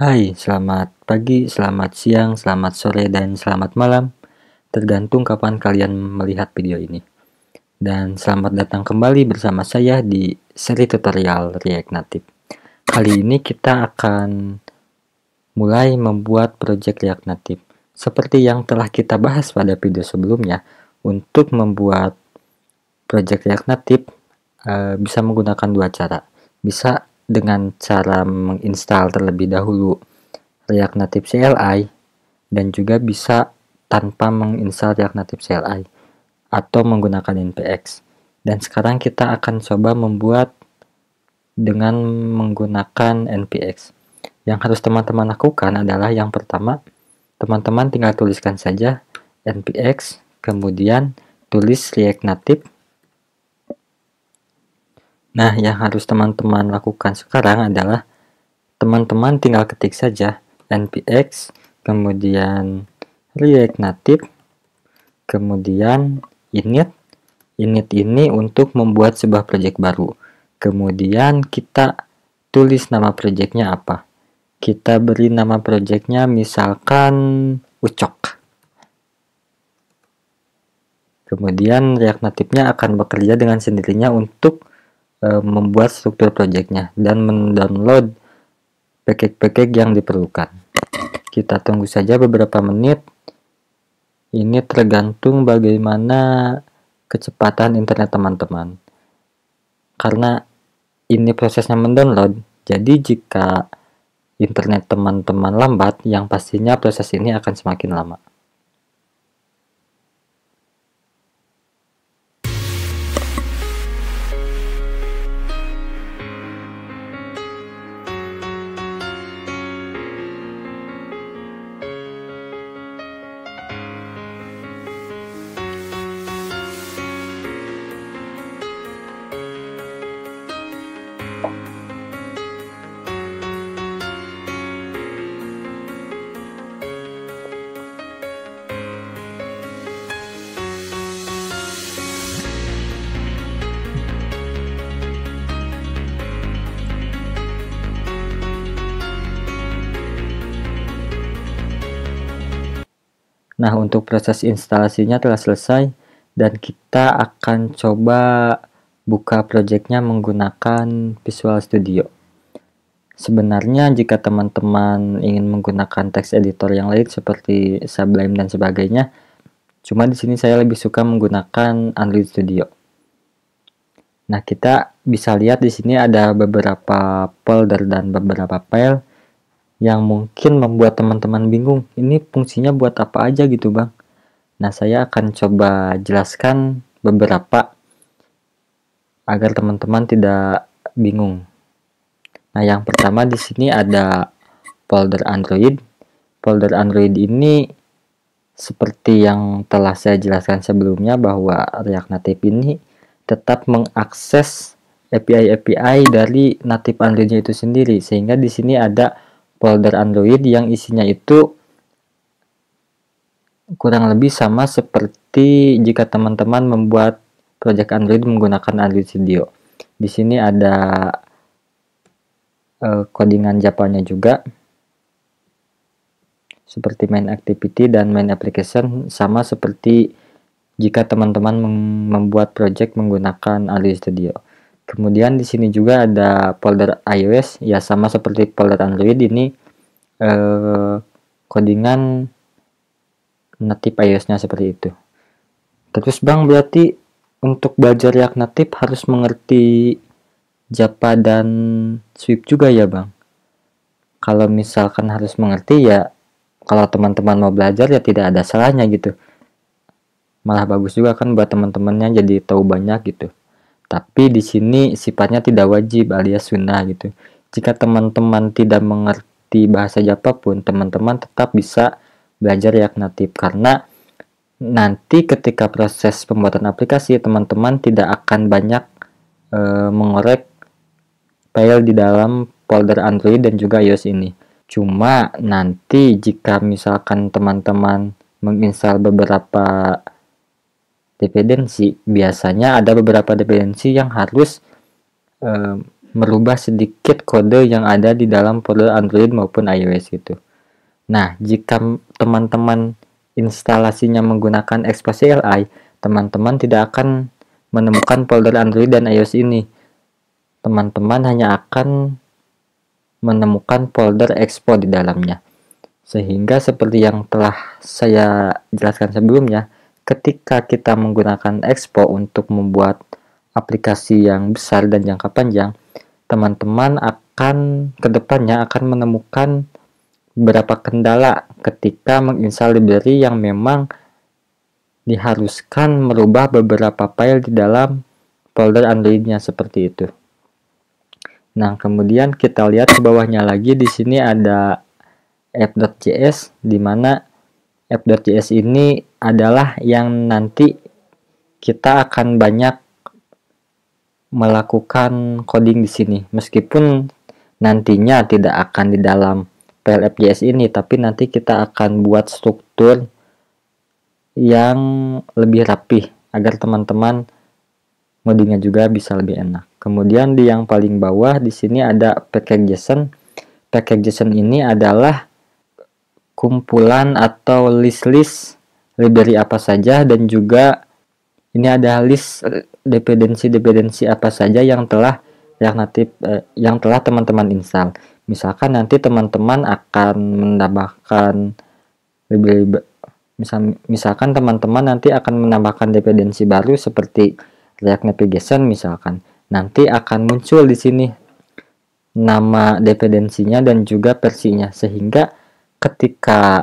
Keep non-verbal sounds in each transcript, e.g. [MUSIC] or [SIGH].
Hai, selamat pagi, selamat siang, selamat sore, dan selamat malam, tergantung kapan kalian melihat video ini. Dan selamat datang kembali bersama saya di seri tutorial React Native. Kali ini kita akan mulai membuat project React Native. Seperti yang telah kita bahas pada video sebelumnya, untuk membuat project React Native eh, bisa menggunakan dua cara. Bisa dengan cara menginstal terlebih dahulu React Native CLI dan juga bisa tanpa menginstal React Native CLI atau menggunakan npx. Dan sekarang kita akan coba membuat dengan menggunakan npx. Yang harus teman-teman lakukan adalah yang pertama, teman-teman tinggal tuliskan saja npx, kemudian tulis React Native Nah, yang harus teman-teman lakukan sekarang adalah teman-teman tinggal ketik saja npx kemudian react native kemudian init init ini untuk membuat sebuah project baru kemudian kita tulis nama projectnya apa kita beri nama projectnya misalkan ucok kemudian react native-nya akan bekerja dengan sendirinya untuk E, membuat struktur projectnya dan mendownload package-package yang diperlukan. Kita tunggu saja beberapa menit. Ini tergantung bagaimana kecepatan internet teman-teman. Karena ini prosesnya mendownload, jadi jika internet teman-teman lambat, yang pastinya proses ini akan semakin lama. Nah, untuk proses instalasinya telah selesai dan kita akan coba buka projectnya menggunakan Visual Studio. Sebenarnya jika teman-teman ingin menggunakan text editor yang lain seperti Sublime dan sebagainya, cuma di sini saya lebih suka menggunakan Android Studio. Nah, kita bisa lihat di sini ada beberapa folder dan beberapa file yang mungkin membuat teman-teman bingung ini fungsinya buat apa aja gitu bang nah saya akan coba jelaskan beberapa agar teman-teman tidak bingung nah yang pertama di sini ada folder Android folder Android ini seperti yang telah saya jelaskan sebelumnya bahwa React Native ini tetap mengakses API-API dari native Androidnya itu sendiri sehingga di sini ada folder Android yang isinya itu kurang lebih sama seperti jika teman-teman membuat project Android menggunakan Android Studio. Di sini ada uh, codingan java juga seperti main activity dan main application sama seperti jika teman-teman membuat project menggunakan Android Studio. Kemudian di sini juga ada folder iOS ya sama seperti folder Android ini eh, codingan native iOS-nya seperti itu. Terus Bang berarti untuk belajar React Native harus mengerti Java dan Swift juga ya Bang. Kalau misalkan harus mengerti ya kalau teman-teman mau belajar ya tidak ada salahnya gitu. Malah bagus juga kan buat teman-temannya jadi tahu banyak gitu. Tapi di sini sifatnya tidak wajib alias sunnah gitu. Jika teman-teman tidak mengerti bahasa Japa pun, teman-teman tetap bisa belajar natif. karena nanti ketika proses pembuatan aplikasi teman-teman tidak akan banyak e, mengorek file di dalam folder Android dan juga iOS ini. Cuma nanti jika misalkan teman-teman menginstal beberapa dependensi. Biasanya ada beberapa dependensi yang harus e, merubah sedikit kode yang ada di dalam folder Android maupun iOS itu. Nah, jika teman-teman instalasinya menggunakan Express CLI, teman-teman tidak akan menemukan folder Android dan iOS ini. Teman-teman hanya akan menemukan folder expo di dalamnya. Sehingga seperti yang telah saya jelaskan sebelumnya, ketika kita menggunakan Expo untuk membuat aplikasi yang besar dan jangka panjang, teman-teman akan kedepannya akan menemukan beberapa kendala ketika menginstal library yang memang diharuskan merubah beberapa file di dalam folder Androidnya seperti itu. Nah, kemudian kita lihat ke bawahnya lagi di sini ada app.js di mana app.js ini adalah yang nanti kita akan banyak melakukan coding di sini meskipun nantinya tidak akan di dalam PLFJS ini tapi nanti kita akan buat struktur yang lebih rapi agar teman-teman modingnya juga bisa lebih enak kemudian di yang paling bawah di sini ada package JSON package JSON ini adalah kumpulan atau list-list Eh, dari apa saja dan juga ini ada list dependensi-dependensi eh, apa saja yang telah yang nanti eh, yang telah teman-teman install. Misalkan nanti teman-teman akan menambahkan lebih misal, misalkan teman-teman nanti akan menambahkan dependensi baru seperti React Navigation misalkan. Nanti akan muncul di sini nama dependensinya dan juga versinya sehingga ketika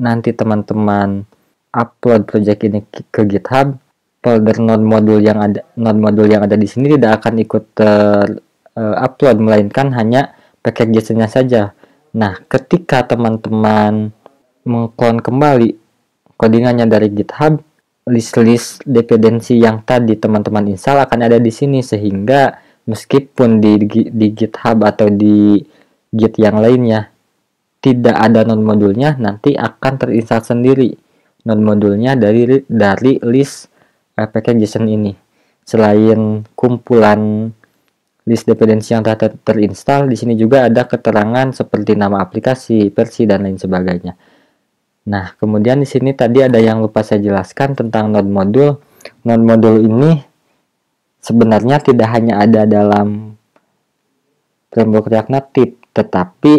nanti teman-teman upload project ini ke GitHub, folder non modul yang ada non modul yang ada di sini tidak akan ikut ter uh, eh, upload melainkan hanya package JSON-nya saja. Nah, ketika teman-teman mengklon kembali kodingannya dari GitHub, list-list dependensi yang tadi teman-teman install akan ada di sini sehingga meskipun di, di, di GitHub atau di Git yang lainnya tidak ada non modulnya nanti akan terinstal sendiri non-modulnya dari dari list RPK JSON ini. Selain kumpulan list dependensi yang telah terinstall, di sini juga ada keterangan seperti nama aplikasi, versi, dan lain sebagainya. Nah, kemudian di sini tadi ada yang lupa saya jelaskan tentang node modul. Node modul ini sebenarnya tidak hanya ada dalam framework React Native, tetapi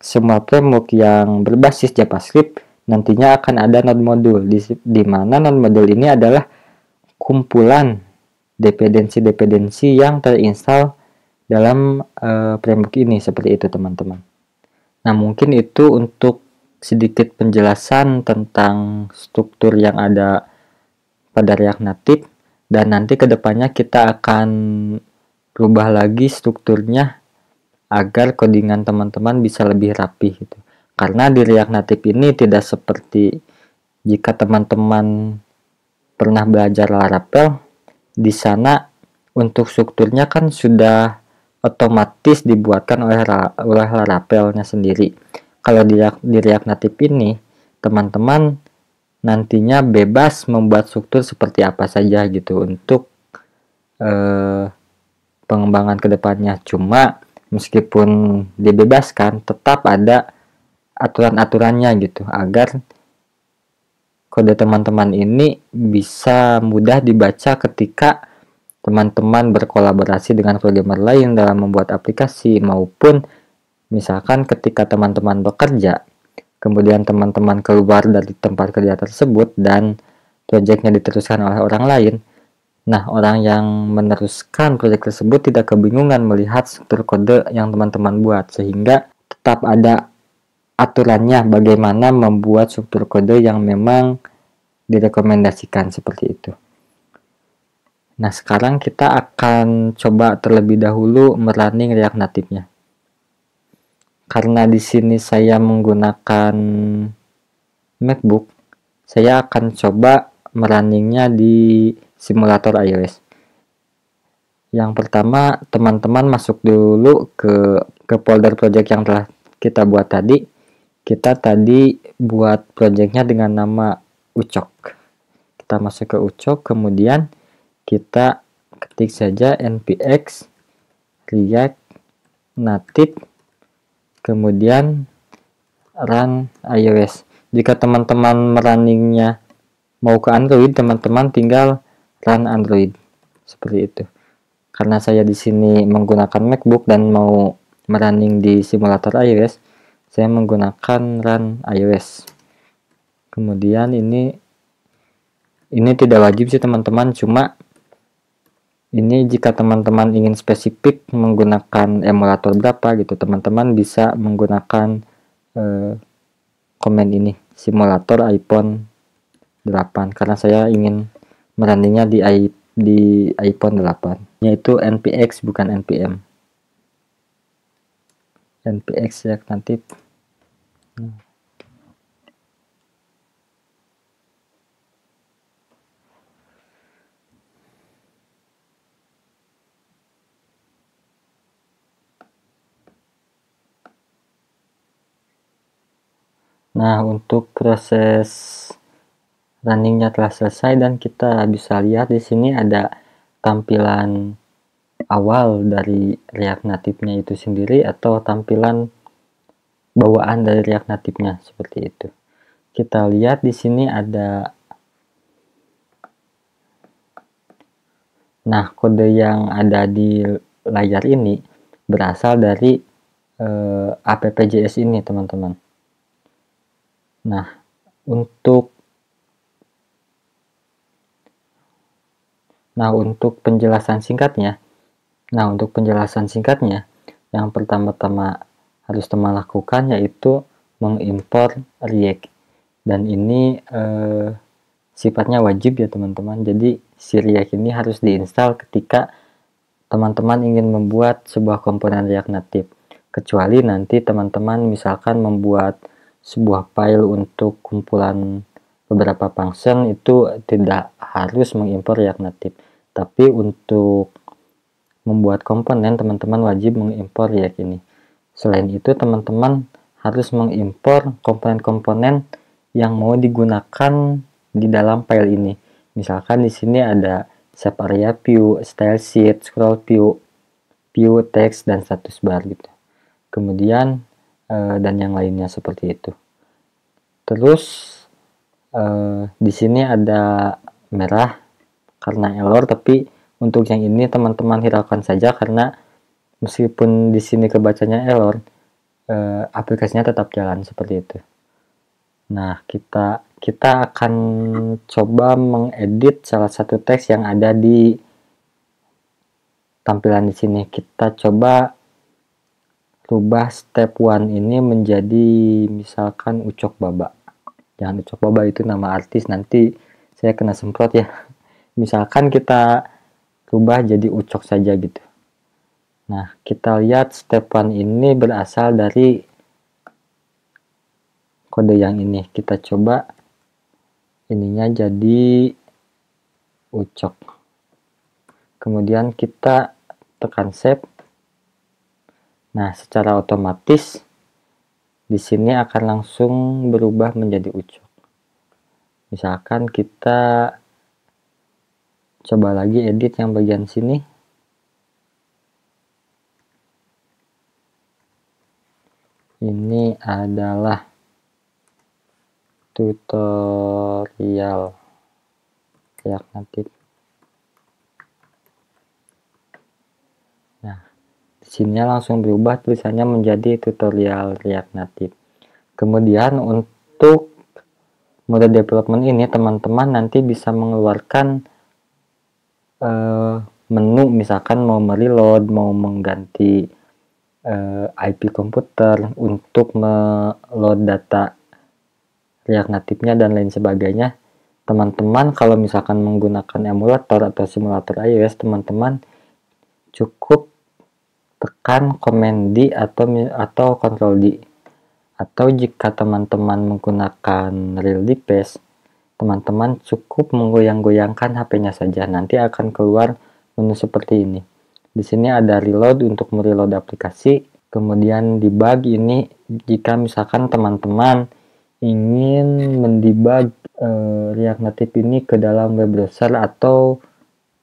semua framework yang berbasis JavaScript Nantinya akan ada non modul di, di mana non modul ini adalah kumpulan dependensi-dependensi yang terinstall dalam uh, framework ini seperti itu teman-teman. Nah mungkin itu untuk sedikit penjelasan tentang struktur yang ada pada React Native dan nanti kedepannya kita akan rubah lagi strukturnya agar codingan teman-teman bisa lebih rapi gitu karena di riak Native ini tidak seperti jika teman-teman pernah belajar Laravel, di sana untuk strukturnya kan sudah otomatis dibuatkan oleh, oleh Laravelnya sendiri. Kalau di, di React Native ini, teman-teman nantinya bebas membuat struktur seperti apa saja gitu untuk eh, pengembangan kedepannya. Cuma meskipun dibebaskan, tetap ada aturan-aturannya gitu agar kode teman-teman ini bisa mudah dibaca ketika teman-teman berkolaborasi dengan programmer lain dalam membuat aplikasi maupun misalkan ketika teman-teman bekerja kemudian teman-teman keluar dari tempat kerja tersebut dan proyeknya diteruskan oleh orang lain Nah, orang yang meneruskan proyek tersebut tidak kebingungan melihat struktur kode yang teman-teman buat, sehingga tetap ada aturannya bagaimana membuat struktur kode yang memang direkomendasikan seperti itu. Nah, sekarang kita akan coba terlebih dahulu merunning React Native-nya. Karena di sini saya menggunakan MacBook, saya akan coba merunningnya di simulator iOS. Yang pertama, teman-teman masuk dulu ke ke folder project yang telah kita buat tadi kita tadi buat projectnya dengan nama Ucok kita masuk ke Ucok kemudian kita ketik saja npx react native kemudian run iOS jika teman-teman merunningnya mau ke Android teman-teman tinggal run Android seperti itu karena saya di sini menggunakan MacBook dan mau merunning di simulator iOS saya menggunakan run iOS kemudian ini ini tidak wajib sih teman-teman cuma ini jika teman-teman ingin spesifik menggunakan emulator berapa gitu teman-teman bisa menggunakan eh, komen ini simulator iPhone 8 karena saya ingin merandingnya di di iPhone 8 yaitu NPX bukan NPM dan px ya nanti nah. Nah, untuk proses runningnya telah selesai dan kita bisa lihat di sini ada tampilan awal dari React natifnya itu sendiri atau tampilan bawaan dari React natifnya seperti itu. Kita lihat di sini ada Nah, kode yang ada di layar ini berasal dari eh, AppJS ini, teman-teman. Nah, untuk Nah, untuk penjelasan singkatnya, Nah, untuk penjelasan singkatnya, yang pertama-tama harus teman lakukan yaitu mengimpor React. Dan ini eh, sifatnya wajib ya teman-teman. Jadi si React ini harus diinstal ketika teman-teman ingin membuat sebuah komponen React Native. Kecuali nanti teman-teman misalkan membuat sebuah file untuk kumpulan beberapa function itu tidak harus mengimpor React Native. Tapi untuk membuat komponen, teman-teman wajib mengimpor React ini. Selain itu, teman-teman harus mengimpor komponen-komponen yang mau digunakan di dalam file ini. Misalkan di sini ada shape area view, style sheet, scroll view, view text, dan status bar gitu. Kemudian, eh, dan yang lainnya seperti itu. Terus, eh, di sini ada merah karena error, tapi untuk yang ini teman-teman hiraukan saja karena meskipun di sini kebacanya error, eh, aplikasinya tetap jalan seperti itu. Nah, kita kita akan coba mengedit salah satu teks yang ada di tampilan di sini. Kita coba rubah step one ini menjadi misalkan ucok baba. Jangan ucok baba itu nama artis nanti saya kena semprot ya. [LAUGHS] Misalkan kita rubah jadi ucok saja gitu. Nah, kita lihat Stefan ini berasal dari kode yang ini. Kita coba ininya jadi ucok. Kemudian kita tekan save. Nah, secara otomatis di sini akan langsung berubah menjadi ucok. Misalkan kita coba lagi edit yang bagian sini ini adalah tutorial React ya, nanti nah sini langsung berubah tulisannya menjadi tutorial React Native kemudian untuk mode development ini teman-teman nanti bisa mengeluarkan uh, menu misalkan mau mereload, mau mengganti uh, eh, IP komputer untuk meload data React native dan lain sebagainya. Teman-teman kalau misalkan menggunakan emulator atau simulator iOS, teman-teman cukup tekan command D atau atau control D. Atau jika teman-teman menggunakan real device Teman-teman cukup menggoyang-goyangkan HP-nya saja, nanti akan keluar menu seperti ini. Di sini ada reload untuk mereload aplikasi, kemudian di debug ini jika misalkan teman-teman ingin mendebug e, React Native ini ke dalam web browser atau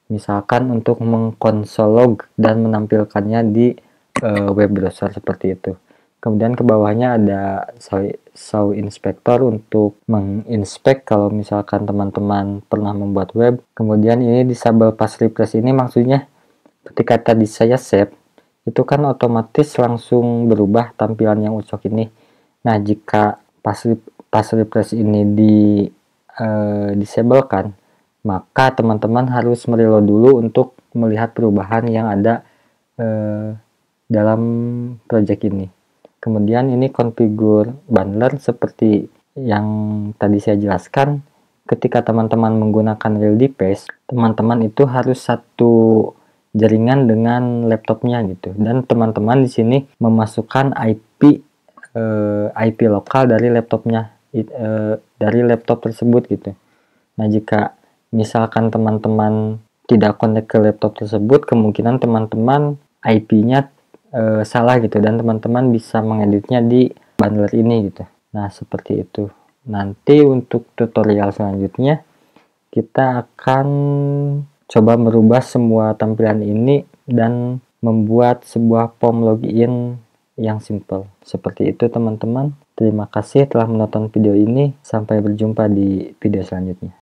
misalkan untuk mengkonsolog dan menampilkannya di e, web browser seperti itu. Kemudian ke bawahnya ada SAW Inspector untuk menginspek kalau misalkan teman-teman pernah membuat web. Kemudian ini disable pass refresh ini maksudnya ketika tadi saya save, itu kan otomatis langsung berubah tampilan yang ucok ini. Nah, jika pass, pass refresh ini di eh, disable kan, maka teman-teman harus mereload dulu untuk melihat perubahan yang ada eh, dalam project ini. Kemudian ini konfigur bundler seperti yang tadi saya jelaskan, ketika teman-teman menggunakan real device, teman-teman itu harus satu jaringan dengan laptopnya gitu. Dan teman-teman di sini memasukkan IP eh, IP lokal dari laptopnya eh, dari laptop tersebut gitu. Nah, jika misalkan teman-teman tidak connect ke laptop tersebut, kemungkinan teman-teman IP-nya e, salah gitu dan teman-teman bisa mengeditnya di bundler ini gitu nah seperti itu nanti untuk tutorial selanjutnya kita akan coba merubah semua tampilan ini dan membuat sebuah form login yang simple seperti itu teman-teman terima kasih telah menonton video ini sampai berjumpa di video selanjutnya